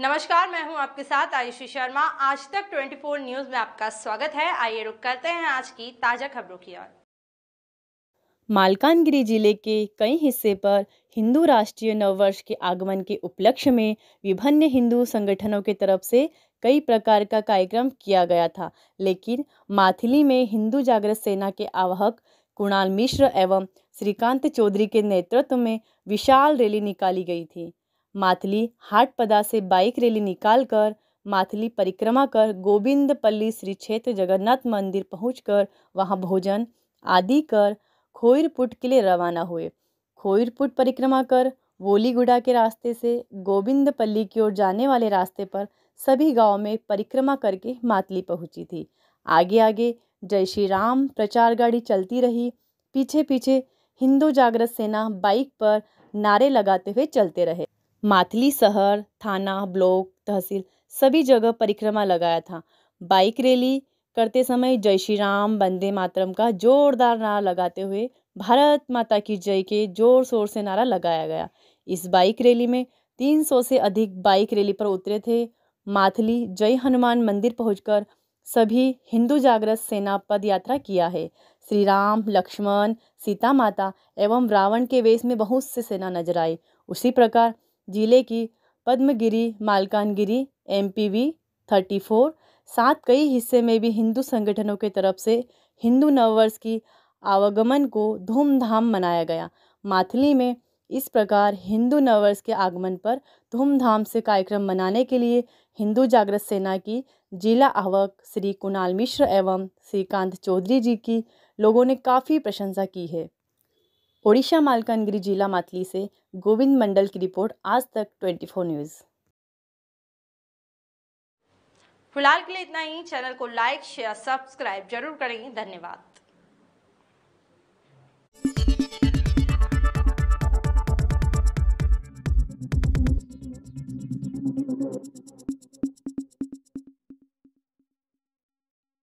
नमस्कार मैं हूं आपके साथ आयुषी शर्मा आज तक 24 न्यूज में आपका स्वागत है आइए रुक करते हैं आज की ताजा खबरों की ओर मालकानगिरी जिले के कई हिस्से पर हिंदू राष्ट्रीय नववर्ष के आगमन के उपलक्ष्य में विभिन्न हिंदू संगठनों की तरफ से कई प्रकार का कार्यक्रम किया गया था लेकिन माथिली में हिंदू जागृत सेना के आवाहक कुणाल मिश्र एवं श्रीकांत चौधरी के नेतृत्व में विशाल रैली निकाली गई थी माथली हाटपदा से बाइक रैली निकालकर माथली परिक्रमा कर गोविंदपल्ली श्री क्षेत्र जगन्नाथ मंदिर पहुंचकर वहां भोजन आदि कर खोईरपुट के लिए रवाना हुए खोईरपुट परिक्रमा कर वोलीगुड़ा के रास्ते से गोविंदपल्ली की ओर जाने वाले रास्ते पर सभी गांव में परिक्रमा करके मातली पहुंची थी आगे आगे जय श्री राम प्रचार गाड़ी चलती रही पीछे पीछे हिंदू जागृत सेना बाइक पर नारे लगाते हुए चलते रहे माथली शहर थाना ब्लॉक तहसील सभी जगह परिक्रमा लगाया था बाइक रैली करते समय जय श्री राम वंदे मातरम का जोरदार नारा लगाते हुए भारत माता की जय के जोर शोर से नारा लगाया गया इस बाइक रैली में 300 से अधिक बाइक रैली पर उतरे थे माथली जय हनुमान मंदिर पहुंचकर सभी हिंदू जागृत सेना पद यात्रा किया है श्री राम लक्ष्मण सीता माता एवं रावण के वेश में बहुत से सेना नजर आई उसी प्रकार ज़िले की Padmagiri Malkangiri M P V thirty four साथ कई हिस्से में भी हिंदू संगठनों के तरफ से हिंदू नववर्ष की आवागमन को धूमधाम मनाया गया माथली में इस प्रकार हिंदू नववर्ष के आगमन पर धूमधाम से कार्यक्रम मनाने के लिए हिंदू जागृत सेना की जिला आवक श्री कुणाल मिश्र एवं श्रीकांत चौधरी जी की लोगों ने काफ़ी प्रशंसा की है ओडिशा मालकानगिरी जिला मातली से गोविंद मंडल की रिपोर्ट आज तक 24 न्यूज फिलहाल के लिए इतना ही चैनल को लाइक शेयर सब्सक्राइब जरूर करें धन्यवाद Thank you.